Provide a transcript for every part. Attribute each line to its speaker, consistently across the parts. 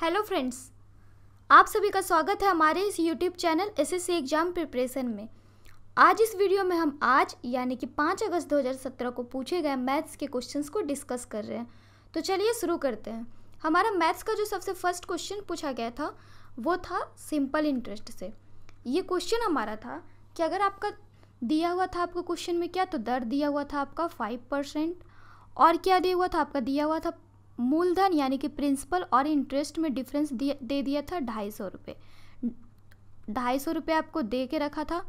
Speaker 1: hello friends आप सभी का स्वागत है हमारे इस YouTube channel S C exam preparation में आज इस वीडियो में हम आज यानी कि 5 अगस्त 2017 को पूछे गए मैथ्स के क्वेश्चंस को डिस्कस कर रहे हैं तो चलिए शुरू करते हैं हमारा मैथ्स का जो सबसे फर्स्ट क्वेश्चन पूछा गया था वो था सिंपल इंटरेस्ट से ये क्वेश्चन हमारा था कि अगर आपका दिया हुआ था आपको क्वेश्चन में क्या तो दर दिया हुआ था आपका फाइव परसेंट और क्या दिया हुआ था आपका दिया हुआ था मूलधन यानी कि प्रिंसिपल और इंटरेस्ट में डिफरेंस दे दिया था ढाई सौ रुपये ढाई सौ रुपये आपको दे के रखा था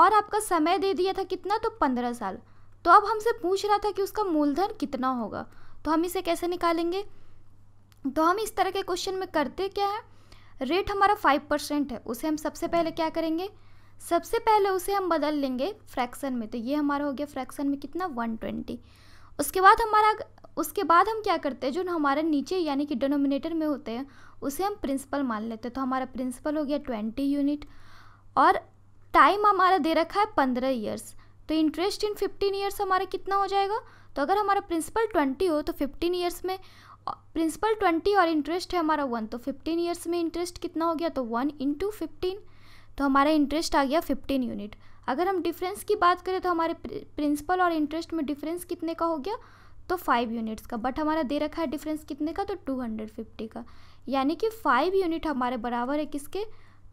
Speaker 1: और आपका समय दे दिया था कितना तो पंद्रह साल तो अब हमसे पूछ रहा था कि उसका मूलधन कितना होगा तो हम इसे कैसे निकालेंगे तो हम इस तरह के क्वेश्चन में करते क्या है रेट हमारा फाइव परसेंट है उसे हम सबसे पहले क्या करेंगे सबसे पहले उसे हम बदल लेंगे फ्रैक्शन में तो ये हमारा हो गया फ्रैक्शन में कितना वन ट्वेंटी उसके बाद हमारा उसके बाद हम क्या करते हैं जो हमारे नीचे यानी कि डिनोमिनेटर में होते हैं उसे हम प्रिंसिपल मान लेते हैं तो हमारा प्रिंसिपल हो गया ट्वेंटी यूनिट और टाइम हमारा दे रखा है पंद्रह ईयर्स तो इंटरेस्ट इन फिफ्टीन ईयर्स हमारा कितना हो जाएगा तो अगर हमारा प्रिंसिपल ट्वेंटी हो तो फिफ्टीन ईयर्स में प्रिंसिपल ट्वेंटी और इंटरेस्ट है हमारा वन तो फिफ्टीन ईयर्स में इंटरेस्ट कितना हो गया तो वन इंटू फिफ्टीन तो हमारा इंटरेस्ट आ गया फिफ्टीन यूनिट अगर हम डिफरेंस की बात करें तो हमारे प्रिंसिपल और इंटरेस्ट में डिफरेंस कितने का हो गया तो फाइव यूनिट्स का बट हमारा दे रखा है डिफरेंस कितने का तो टू हंड्रेड फिफ्टी का यानी कि फाइव यूनिट हमारे बराबर है किसके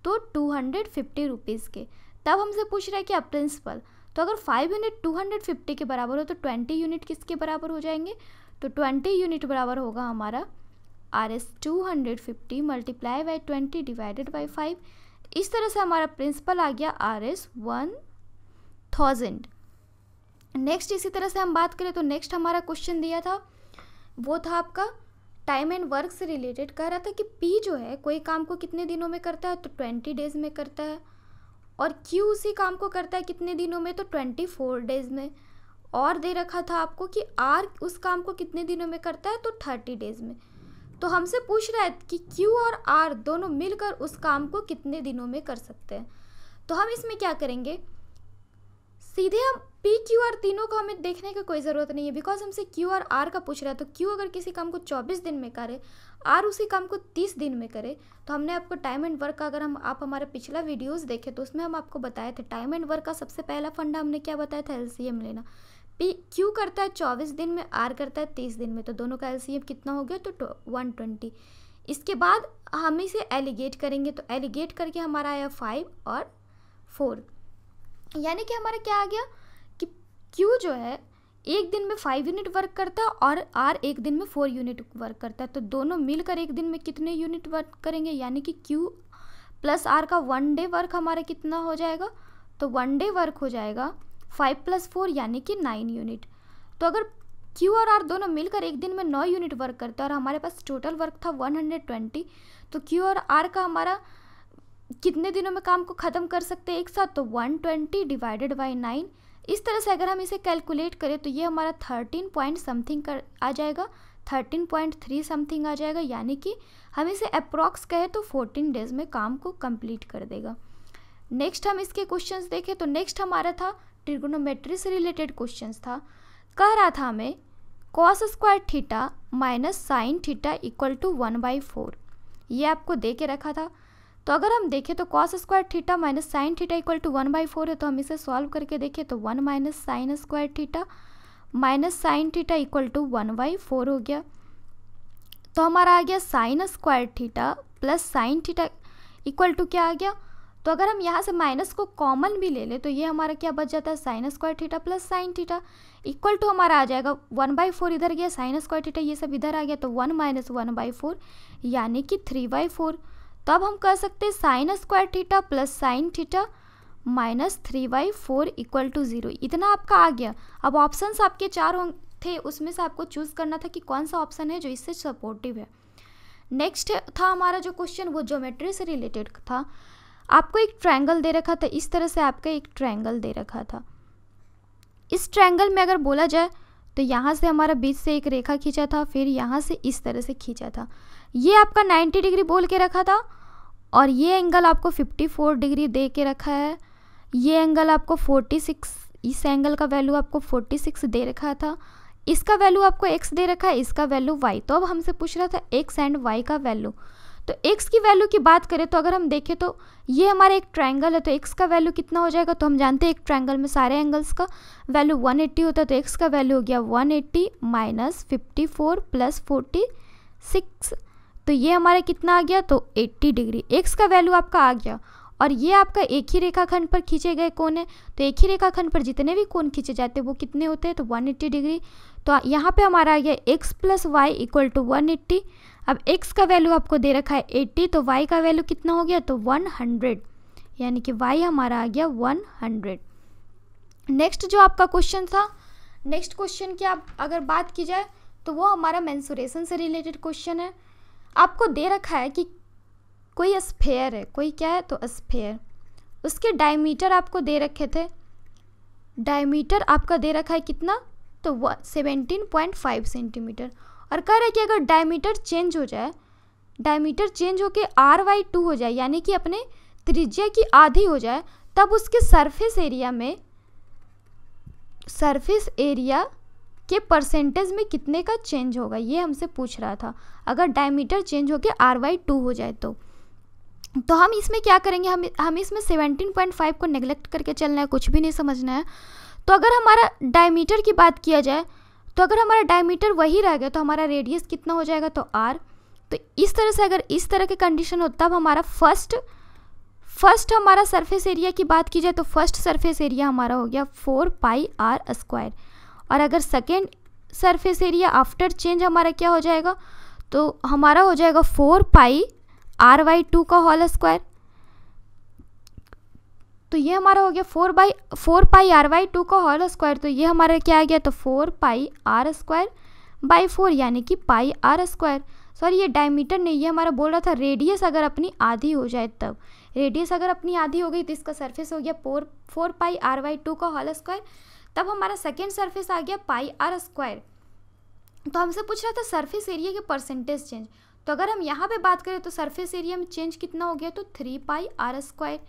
Speaker 1: तो टू हंड्रेड फिफ्टी रुपीज़ के तब हमसे पूछ रहा है अब प्रिंसिपल तो अगर five unit two hundred fifty के बराबर हो तो ट्वेंटी यूनिट किसके बराबर हो जाएंगे तो ट्वेंटी यूनिट बराबर होगा हमारा R S two hundred fifty multiply by twenty divided by five इस तरह से हमारा प्रिंसिपल आ गया R S one thousand next इसी तरह से हम बात करें तो नेक्स्ट हमारा क्वेश्चन दिया था वो था आपका टाइम एंड वर्क से रिलेटेड कह रहा था कि पी जो है कोई काम को कितने दिनों में करता है तो ट्वेंटी डेज़ में करता है और क्यू उसी काम को करता है कितने दिनों में तो ट्वेंटी फोर डेज़ में और दे रखा था आपको कि आर उस काम को कितने दिनों में करता है तो थर्टी डेज़ में तो हमसे पूछ रहा है कि क्यू और आर दोनों मिलकर उस काम को कितने दिनों में कर सकते हैं तो हम इसमें क्या करेंगे सीधे हम पी क्यू आर तीनों को हमें देखने की कोई ज़रूरत नहीं है बिकॉज हमसे क्यू आर आर का पूछ रहा है तो क्यू अगर किसी काम को चौबीस दिन में करे आर उसी काम को तीस दिन में करे तो हमने आपको टाइम एंड वर्क का अगर हम आप हमारा पिछला वीडियोस देखे तो उसमें हम आपको बताए थे टाइम एंड वर्क का सबसे पहला फंडा हमने क्या बताया था एल लेना पी क्यू करता है चौबीस दिन में आर करता है तीस दिन में तो दोनों का एल कितना हो गया तो वन ट्वेंटी इसके बाद हम इसे एलिगेट करेंगे तो एलिगेट करके हमारा आया फाइव और फोर यानी कि हमारा क्या आ गया कि क्यू जो है एक दिन में फाइव यूनिट वर्क करता है और आर एक दिन में फोर यूनिट वर्क करता है तो दोनों मिलकर एक दिन में कितने यूनिट वर्क करेंगे यानी कि क्यू प्लस आर का वन डे वर्क हमारा कितना हो जाएगा तो वन डे वर्क हो जाएगा फाइव प्लस फोर यानी कि नाइन यूनिट तो अगर क्यू और आर दोनों मिलकर एक दिन में नौ यूनिट वर्क करते हैं और हमारे पास टोटल वर्क था वन हंड्रेड ट्वेंटी तो क्यू और आर का हमारा कितने दिनों में काम को ख़त्म कर सकते हैं एक साथ तो 120 डिवाइडेड बाई नाइन इस तरह से अगर हम इसे कैलकुलेट करें तो ये हमारा थर्टीन पॉइंट समथिंग कर आ जाएगा थर्टीन पॉइंट थ्री समथिंग आ जाएगा यानी कि हम इसे अप्रॉक्स कहें तो फोर्टीन डेज में काम को कंप्लीट कर देगा नेक्स्ट हम इसके क्वेश्चन देखें तो नेक्स्ट हमारा था ट्रिगोनोमेट्री से रिलेटेड क्वेश्चन था कह रहा था हमें cos square theta minus sine theta equal to one by four ये आपको दे के रखा था तो अगर हम देखें तो cos square theta minus sine theta equal to one by four है तो हम इसे सॉल्व करके देखें तो one minus sine square theta minus sine theta equal to one by four हो गया तो हमारा आ गया sine square theta plus sine theta equal to क्या आ गया तो अगर हम यहाँ से माइनस को कॉमन भी ले लें तो ये हमारा क्या बच जाता है sine square theta plus sine theta equal to हमारा आ जाएगा वन बाई फोर इधर गया साइन स्क्वायर थीटा ये सब इधर आ गया तो one minus one by four यानी कि थ्री बाई फोर तो अब हम कह सकते हैं sine square theta plus sine theta minus three by four equal to zero इतना आपका आ गया अब ऑप्शंस आपके चार थे उसमें से आपको चूज़ करना था कि कौन सा ऑप्शन है जो इससे सपोर्टिव है नेक्स्ट था हमारा जो क्वेश्चन वो ज्योमेट्री से रिलेटेड था आपको एक ट्रायंगल दे रखा था इस तरह से आपका एक ट्रायंगल दे रखा था इस ट्रायंगल में अगर बोला जाए तो यहाँ से हमारा बीच से एक रेखा खींचा था फिर यहाँ से इस तरह से खींचा था ये आपका 90 डिग्री बोल के रखा था और ये एंगल आपको 54 डिग्री दे के रखा है ये एंगल आपको 46 इस एंगल का वैल्यू आपको 46 दे रखा था इसका वैल्यू आपको x दे रखा है इसका वैल्यू y तो अब हमसे पूछ रहा था x एंड y का वैल्यू तो x की वैल्यू की बात करें तो अगर हम देखें तो ये हमारा एक ट्रायंगल है तो x का वैल्यू कितना हो जाएगा तो हम जानते हैं एक ट्रायंगल में सारे एंगल्स का वैल्यू 180 होता है तो x का वैल्यू हो गया 180 eighty minus fifty four plus forty six तो ये हमारा कितना आ गया तो 80 डिग्री एक्स का वैल्यू आपका आ गया और ये आपका एक ही रेखाखंड पर खींचे गए कोण है तो एक ही रेखाखंड पर जितने भी कोण खींचे जाते हैं वो कितने होते हैं तो 180 डिग्री तो यहाँ पे हमारा आ गया x plus Y equal to one अब x का वैल्यू आपको दे रखा है 80 तो y का वैल्यू कितना हो गया तो 100 यानी कि y हमारा आ गया 100 नेक्स्ट जो आपका क्वेश्चन था नेक्स्ट क्वेश्चन की आप अगर बात की जाए तो वो हमारा मैंसुरेशन से रिलेटेड क्वेश्चन है आपको दे रखा है कि कोई स्फेयर है कोई क्या है तो स्फेयर उसके डायमीटर आपको दे रखे थे डायमीटर आपका दे रखा है कितना तो वह सेवेंटीन पॉइंट फाइव सेंटीमीटर और कह रहे कि अगर डायमीटर चेंज हो जाए डायमीटर चेंज होकर आर वाई टू हो जाए यानी कि अपने त्रिज्या की आधी हो जाए तब उसके सरफेस एरिया में सरफेस एरिया के परसेंटेज में कितने का चेंज होगा ये हमसे पूछ रहा था अगर डायमीटर चेंज होकर आर वाई टू हो जाए तो तो हम इसमें क्या करेंगे हम हम इसमें सेवनटीन पॉइंट फाइव को नेगलेक्ट करके चलना है कुछ भी नहीं समझना है तो अगर हमारा डायमीटर की बात किया जाए तो अगर हमारा डायमीटर वही रह गया तो हमारा रेडियस कितना हो जाएगा तो आर तो इस तरह से अगर इस तरह के कंडीशन हो तब हमारा फर्स्ट फर्स्ट हमारा सरफेस एरिया की बात की जाए तो फर्स्ट सरफेस एरिया हमारा हो गया फोर पाई आर स्क्वायर और अगर second surface area after change हमारा क्या हो जाएगा तो हमारा हो जाएगा four pi R Y two का होल स्क्वायर तो ये हमारा हो गया four by four pi R Y two का होल स्क्वायर तो ये हमारा क्या आ गया तो four pi R square by four यानी कि पाई आर स्क्वायर सॉरी ये डायमीटर नहीं ये हमारा बोल रहा था रेडियस अगर अपनी आधी हो जाए तब रेडियस अगर अपनी आधी हो गई तो इसका सरफेस हो गया four four pi R Y two का होल स्क्वायर तब हमारा सेकेंड सर्फेस आ गया पाई आर स्क्वायर तो हमसे पूछ रहा था सर्फेस एरिया के परसेंटेज चेंज तो अगर हम यहाँ पे बात करें तो सरफेस एरिया में चेंज कितना हो गया तो थ्री पाई आर स्क्वायर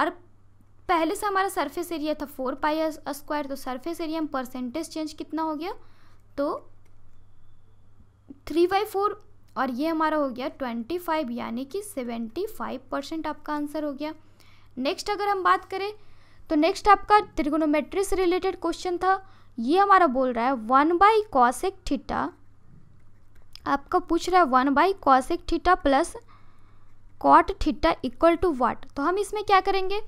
Speaker 1: और पहले से हमारा सरफेस एरिया था फोर पाई स्क्वायर तो सरफेस एरिया में परसेंटेज चेंज कितना हो गया तो थ्री बाई फोर और ये हमारा हो गया ट्वेंटी फाइव यानी कि सेवेंटी फाइव परसेंट आपका आंसर हो गया नेक्स्ट अगर हम बात करें तो नेक्स्ट आपका त्रिगोनोमेट्री से रिलेटेड क्वेश्चन था ये हमारा बोल रहा है वन बाई कॉसेक थीटा आपका पूछ रहा है one by cosec theta plus cot theta equal to what तो हम इसमें क्या करेंगे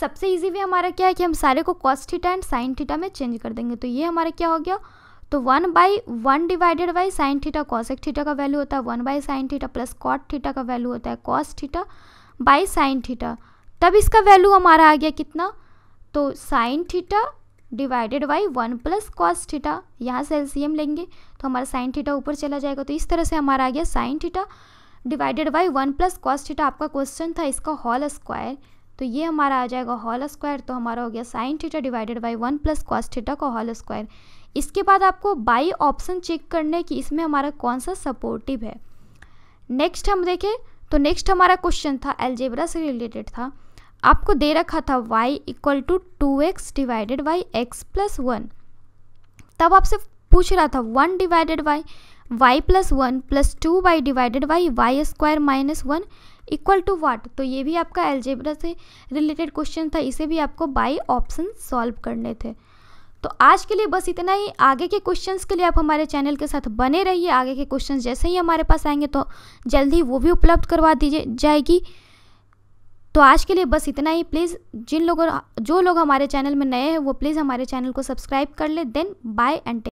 Speaker 1: सबसे इजी वे हमारा क्या है कि हम सारे को cos theta and sine theta में चेंज कर देंगे तो ये हमारा क्या हो गया तो one by one divided by sine theta cosec theta का वैल्यू होता है one by sine theta plus cot theta का वैल्यू होता है cos theta by sine theta तब इसका वैल्यू हमारा आ गया कितना तो sine theta divided by one plus cos theta यहाँ से एलसीएम लेंगे तो हमारा साइन थीटा ऊपर चला जाएगा तो इस तरह से हमारा आ गया sine theta divided by one plus cos theta आपका क्वेश्चन था इसका हॉल स्क्वायर तो ये हमारा आ जाएगा हॉल स्क्वायर तो हमारा हो गया sine theta divided by one plus cos theta का हॉल स्क्वायर इसके बाद आपको बाई ऑप्शन चेक करने की इसमें हमारा कौन सा सपोर्टिव है नेक्स्ट हम देखें तो नेक्स्ट हमारा क्वेश्चन था एलजेब्रा से रिलेटेड था आपको दे रखा था y equal to two X divided by X plus one तब आपसे पूछ रहा था one divided by Y plus one plus two Y divided by Y square minus one equal to what तो ये भी आपका एल्जेब्रा से रिलेटेड क्वेश्चन था इसे भी आपको बाई ऑप्शन सॉल्व करने थे तो आज के लिए बस इतना ही आगे के क्वेश्चंस के लिए आप हमारे चैनल के साथ बने रहिए आगे के क्वेश्चंस जैसे ही हमारे पास आएंगे तो जल्द ही वो भी उपलब्ध करवा दी जाएगी तो आज के लिए बस इतना ही प्लीज़ जिन लोगों जो लोग हमारे चैनल में नए हैं वो प्लीज़ हमारे चैनल को सब्सक्राइब कर ले देन बाय एंड